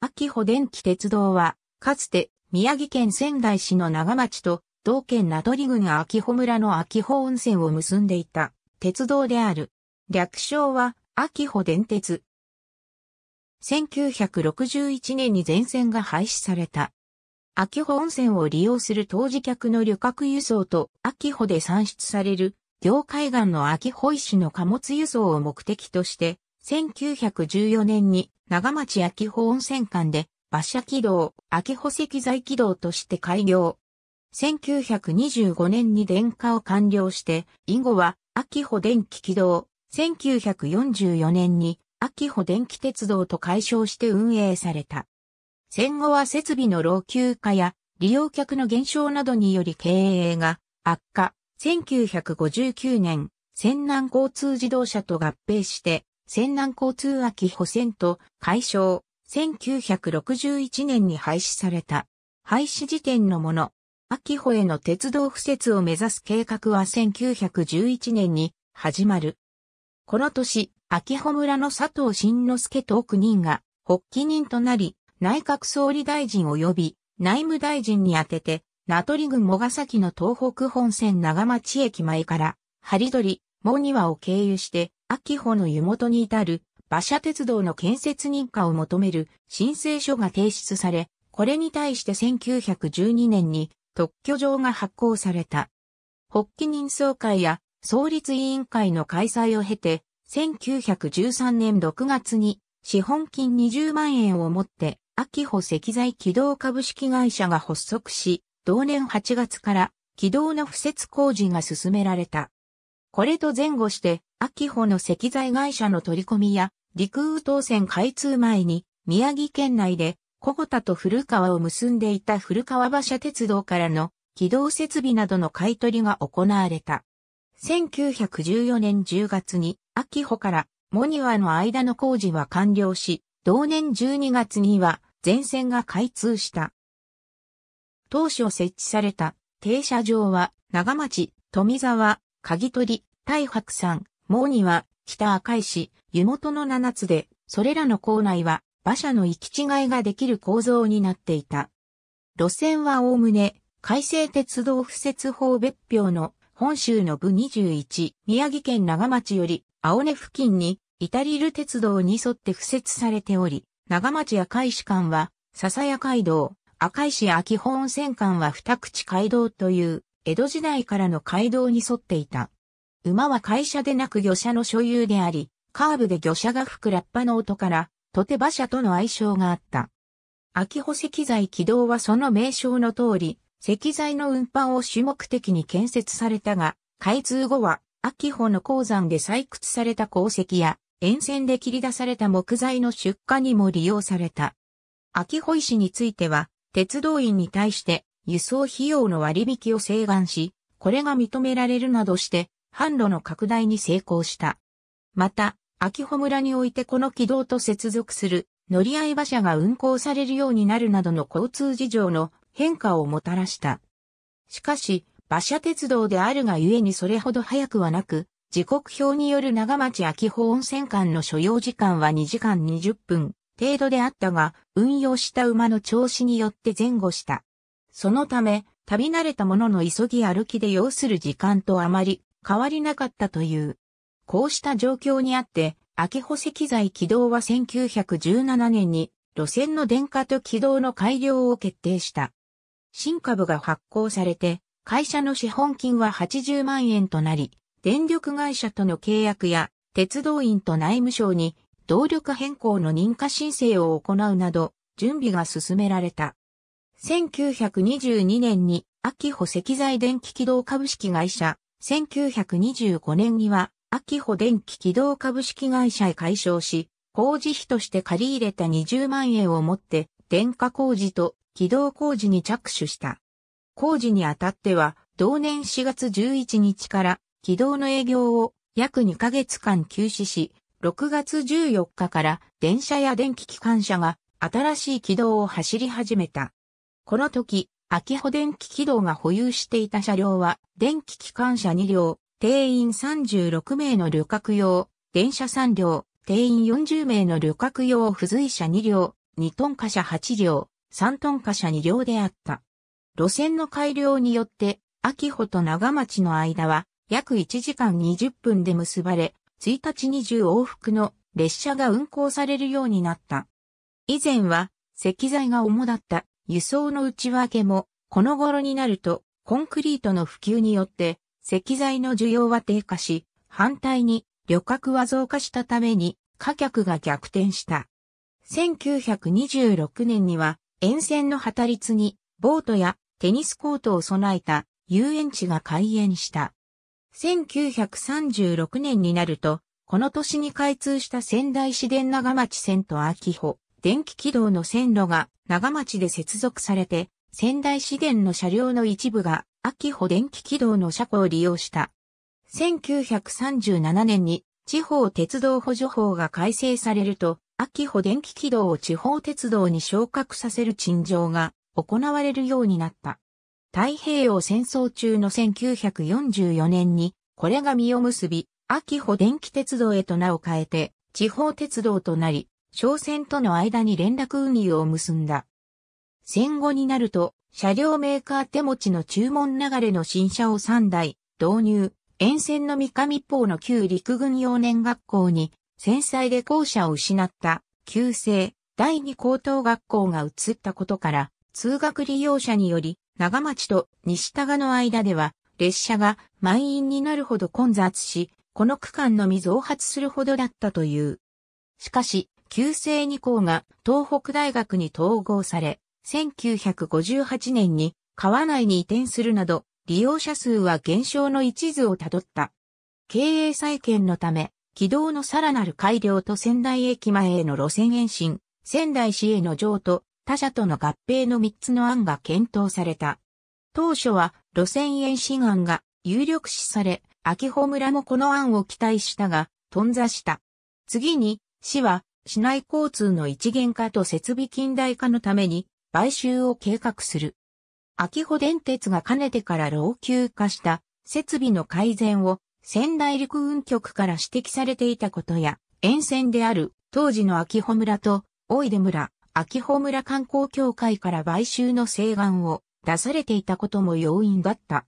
秋穂電気鉄道は、かつて宮城県仙台市の長町と同県名取郡秋穂村の秋穂温泉を結んでいた鉄道である。略称は秋穂電鉄。1961年に全線が廃止された。秋穂温泉を利用する当時客の旅客輸送と秋穂で産出される両海岸の秋穂石の貨物輸送を目的として、1914年に長町秋保温泉間で馬車軌道、秋保石材軌道として開業。1925年に電化を完了して、以後は秋保電気軌道、1944年に秋保電気鉄道と解消して運営された。戦後は設備の老朽化や利用客の減少などにより経営が悪化。1959年、仙南交通自動車と合併して泉南交通秋保線と解消、1961年に廃止された。廃止時点のもの、秋保への鉄道敷設を目指す計画は1911年に始まる。この年、秋保村の佐藤慎之助と奥人が発起人となり、内閣総理大臣及び内務大臣に宛てて、名取郡がさきの東北本線長町駅前から、張取、藻庭を経由して、秋穂の湯元に至る馬車鉄道の建設認可を求める申請書が提出され、これに対して1912年に特許状が発行された。発起人総会や創立委員会の開催を経て、1913年6月に資本金20万円をもって、秋穂石材軌道株式会社が発足し、同年8月から軌道の付設工事が進められた。これと前後して、秋穂の石材会社の取り込みや、陸羽当線開通前に、宮城県内で、小五田と古川を結んでいた古川馬車鉄道からの軌道設備などの買取が行われた。1914年10月に、秋穂からモニワの間の工事は完了し、同年12月には全線が開通した。当初設置された停車場は、長町、富沢、鍵取、大白山、毛には北赤石、湯本の七つで、それらの構内は馬車の行き違いができる構造になっていた。路線はおおむね、改正鉄道敷設法別表の本州の部21、宮城県長町より、青根付近に、イタリル鉄道に沿って敷設されており、長町赤石間は、笹谷街道、赤石秋保温泉間は二口街道という、江戸時代からの街道に沿っていた。馬は会社でなく魚車の所有であり、カーブで魚車が吹くラッパの音から、とて馬車との相性があった。秋穂石材軌道はその名称の通り、石材の運搬を主目的に建設されたが、開通後は、秋穂の鉱山で採掘された鉱石や、沿線で切り出された木材の出荷にも利用された。秋穂石については、鉄道員に対して輸送費用の割引を請願し、これが認められるなどして、販路の拡大に成功した。また、秋穂村においてこの軌道と接続する乗り合い馬車が運行されるようになるなどの交通事情の変化をもたらした。しかし、馬車鉄道であるがゆえにそれほど早くはなく、時刻表による長町秋保温泉間の所要時間は2時間20分程度であったが、運用した馬の調子によって前後した。そのため、旅慣れた者の急ぎ歩きで要する時間とあまり変わりなかったという。こうした状況にあって、明穂石材軌道は1917年に路線の電化と軌道の改良を決定した。新株が発行されて、会社の資本金は80万円となり、電力会社との契約や鉄道員と内務省に動力変更の認可申請を行うなど、準備が進められた。1922年に、秋穂石材電気軌道株式会社、1925年には、秋穂電気軌道株式会社へ解消し、工事費として借り入れた20万円をもって、電化工事と軌道工事に着手した。工事にあたっては、同年4月11日から軌道の営業を約2ヶ月間休止し、6月14日から電車や電気機関車が新しい軌道を走り始めた。この時、秋穂電気軌道が保有していた車両は、電気機関車2両、定員36名の旅客用、電車3両、定員40名の旅客用付随車2両、2トン貨車8両、3トン貨車2両であった。路線の改良によって、秋穂と長町の間は、約1時間20分で結ばれ、1日20往復の列車が運行されるようになった。以前は、石材が主だった輸送の内訳も、この頃になると、コンクリートの普及によって、石材の需要は低下し、反対に旅客は増加したために、貨客が逆転した。1926年には、沿線の旗立に、ボートやテニスコートを備えた遊園地が開園した。1936年になると、この年に開通した仙台市電長町線と秋穂、電気軌道の線路が長町で接続されて、仙台市電の車両の一部が秋穂電気軌道の車庫を利用した。1937年に地方鉄道補助法が改正されると、秋穂電気軌道を地方鉄道に昇格させる陳情が行われるようになった。太平洋戦争中の1944年に、これが実を結び、秋穂電気鉄道へと名を変えて、地方鉄道となり、商船との間に連絡運輸を結んだ。戦後になると、車両メーカー手持ちの注文流れの新車を3台、導入、沿線の三上方の旧陸軍幼年学校に、戦災で校舎を失った、旧制、第二高等学校が移ったことから、通学利用者により、長町と西多賀の間では、列車が満員になるほど混雑し、この区間のみ増発するほどだったという。しかし、旧制二校が東北大学に統合され、1958年に川内に移転するなど、利用者数は減少の一途をたどった。経営再建のため、軌道のさらなる改良と仙台駅前への路線延伸、仙台市への譲渡、他社との合併の3つの案が検討された。当初は路線延伸案が有力視され、秋穂村もこの案を期待したが、頓挫した。次に、市は市内交通の一元化と設備近代化のために買収を計画する。秋穂電鉄がかねてから老朽化した設備の改善を仙台陸運局から指摘されていたことや、沿線である当時の秋穂村と大出村、秋穂村観光協会から買収の請願を出されていたことも要因だった。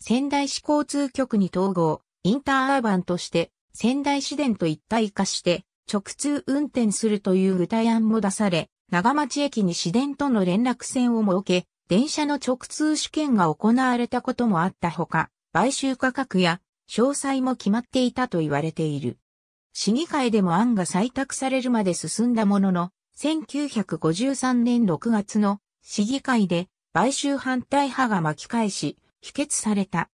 仙台市交通局に統合、インターアーバンとして仙台市電と一体化して直通運転するという具体案も出され、長町駅に市電との連絡線を設け、電車の直通試験が行われたこともあったほか、買収価格や詳細も決まっていたと言われている。市議会でも案が採択されるまで進んだものの、1953年6月の市議会で買収反対派が巻き返し、否決された。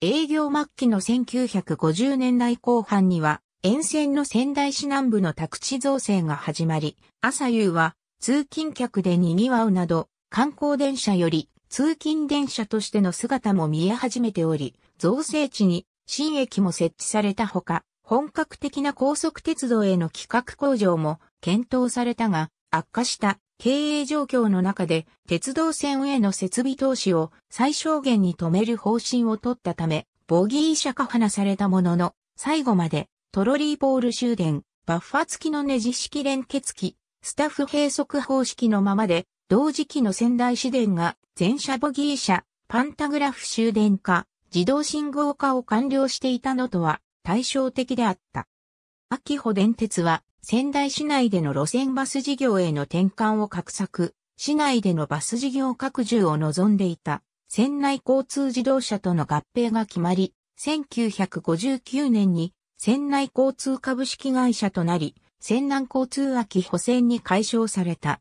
営業末期の1950年代後半には、沿線の仙台市南部の宅地造成が始まり、朝夕は通勤客で賑わうなど、観光電車より通勤電車としての姿も見え始めており、造成地に新駅も設置されたほか、本格的な高速鉄道への企画工場も検討されたが、悪化した経営状況の中で鉄道線への設備投資を最小限に止める方針を取ったため、ボギー車化放されたものの、最後までトロリーボール終電、バッファ付きのネジ式連結機、スタッフ閉塞方式のままで、同時期の仙台市電が全車ボギー車、パンタグラフ終電化、自動信号化を完了していたのとは対照的であった。秋穂電鉄は仙台市内での路線バス事業への転換を画策、市内でのバス事業拡充を望んでいた、仙内交通自動車との合併が決まり、1959年に船内交通株式会社となり、船南交通秋補選に解消された。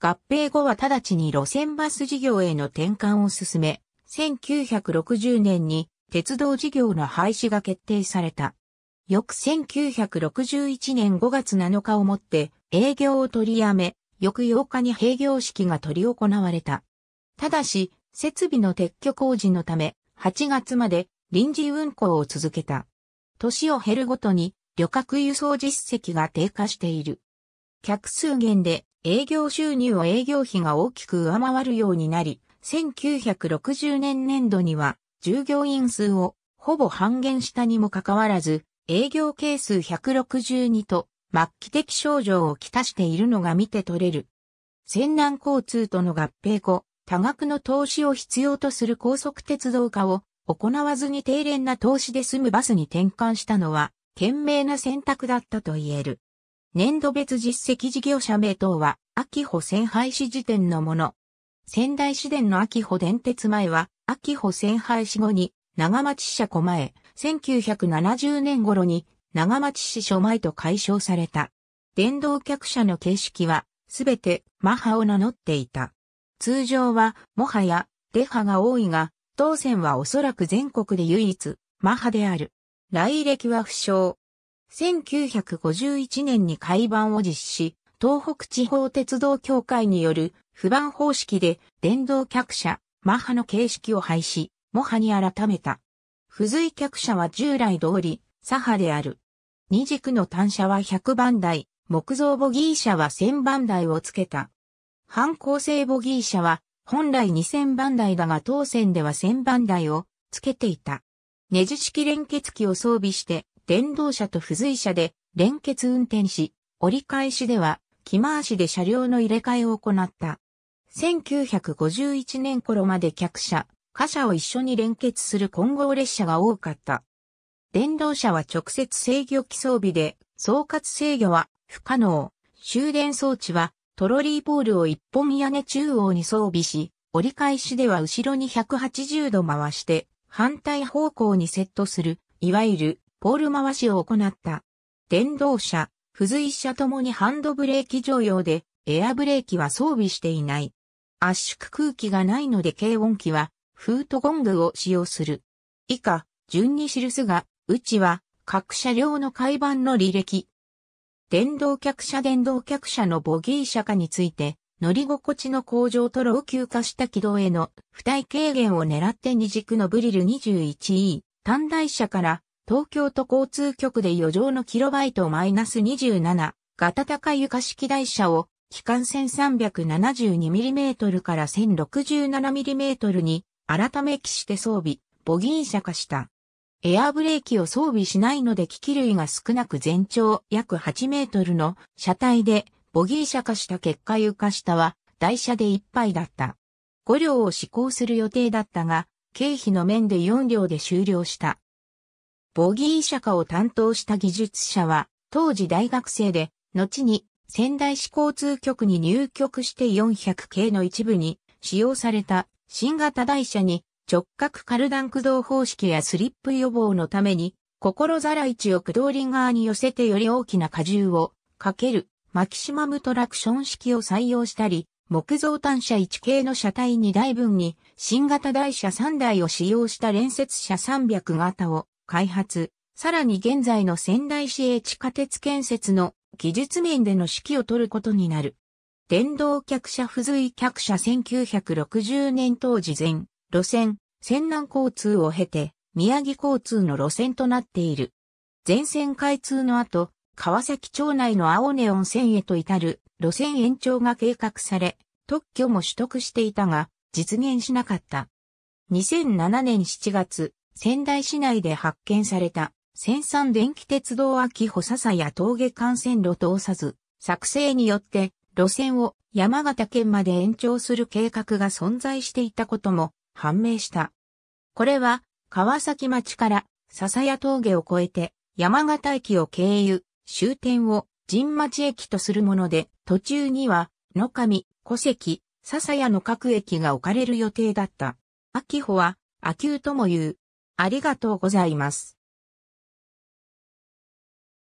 合併後は直ちに路線バス事業への転換を進め、1960年に鉄道事業の廃止が決定された。翌1961年5月7日をもって営業を取りやめ、翌8日に閉業式が取り行われた。ただし、設備の撤去工事のため、8月まで臨時運行を続けた。年を減るごとに旅客輸送実績が低下している。客数減で営業収入を営業費が大きく上回るようになり、1960年年度には従業員数をほぼ半減したにもかかわらず、営業係数162と末期的症状をきたしているのが見て取れる。泉南交通との合併後、多額の投資を必要とする高速鉄道化を行わずに低廉な投資で済むバスに転換したのは、賢明な選択だったと言える。年度別実績事業者名等は、秋穂線廃止時点のもの。仙台市電の秋穂電鉄前は、秋穂線廃止後に、長町支社小前、1970年頃に、長町支所前と解消された。電動客車の形式は、すべて、マハを名乗っていた。通常は、もはや、デハが多いが、当選はおそらく全国で唯一、マハである。来歴は不詳。1951年に改版を実施、東北地方鉄道協会による不版方式で電動客車、マハの形式を廃止、モハに改めた。付随客車は従来通り、左派である。二軸の単車は100番台、木造ボギー車は1000番台をつけた。反抗性ボギー車は本来2000番台だが当線では1000番台をつけていた。ネジ式連結機を装備して電動車と付随車で連結運転し、折り返しでは機回しで車両の入れ替えを行った。1951年頃まで客車、貨車を一緒に連結する混合列車が多かった。電動車は直接制御機装備で、総括制御は不可能。終電装置はトロリーポールを一本屋根中央に装備し、折り返しでは後ろに180度回して、反対方向にセットする、いわゆる、ポール回しを行った。電動車、付随車ともにハンドブレーキ常用で、エアブレーキは装備していない。圧縮空気がないので軽音機は、フートゴングを使用する。以下、順に記すが、うちは、各車両の階板の履歴、電動客車電動客車のボギー車化について、乗り心地の向上と老朽化した軌道への負担軽減を狙って二軸のブリル 21E、短大車から東京都交通局で余剰のキロバイトマイナス27型高床式台車を機関 1372mm から 1067mm に改め機して装備、ボギー車化した。エアーブレーキを装備しないので機器類が少なく全長約8メートルの車体でボギー車化した結果床下は台車でいっぱいだった。5両を施行する予定だったが、経費の面で4両で終了した。ボギー車化を担当した技術者は当時大学生で、後に仙台市交通局に入局して400系の一部に使用された新型台車に直角カルダン駆動方式やスリップ予防のために、心ざら位置を駆動リンガーに寄せてより大きな荷重をかけるマキシマムトラクション式を採用したり、木造単車1系の車体2台分に新型台車3台を使用した連接車300型を開発、さらに現在の仙台市営地下鉄建設の技術面での指揮を取ることになる。電動客車付随客車1960年当時前、路線、泉南交通を経て、宮城交通の路線となっている。全線開通の後、川崎町内の青根温泉へと至る路線延長が計画され、特許も取得していたが、実現しなかった。2007年7月、仙台市内で発見された、仙山電気鉄道秋穂笹や峠幹線路通さず、作成によって路線を山形県まで延長する計画が存在していたことも判明した。これは、川崎町から笹谷峠を越えて山形駅を経由、終点を神町駅とするもので、途中には野上、古関、笹谷の各駅が置かれる予定だった。秋穂は、秋保とも言う。ありがとうございます。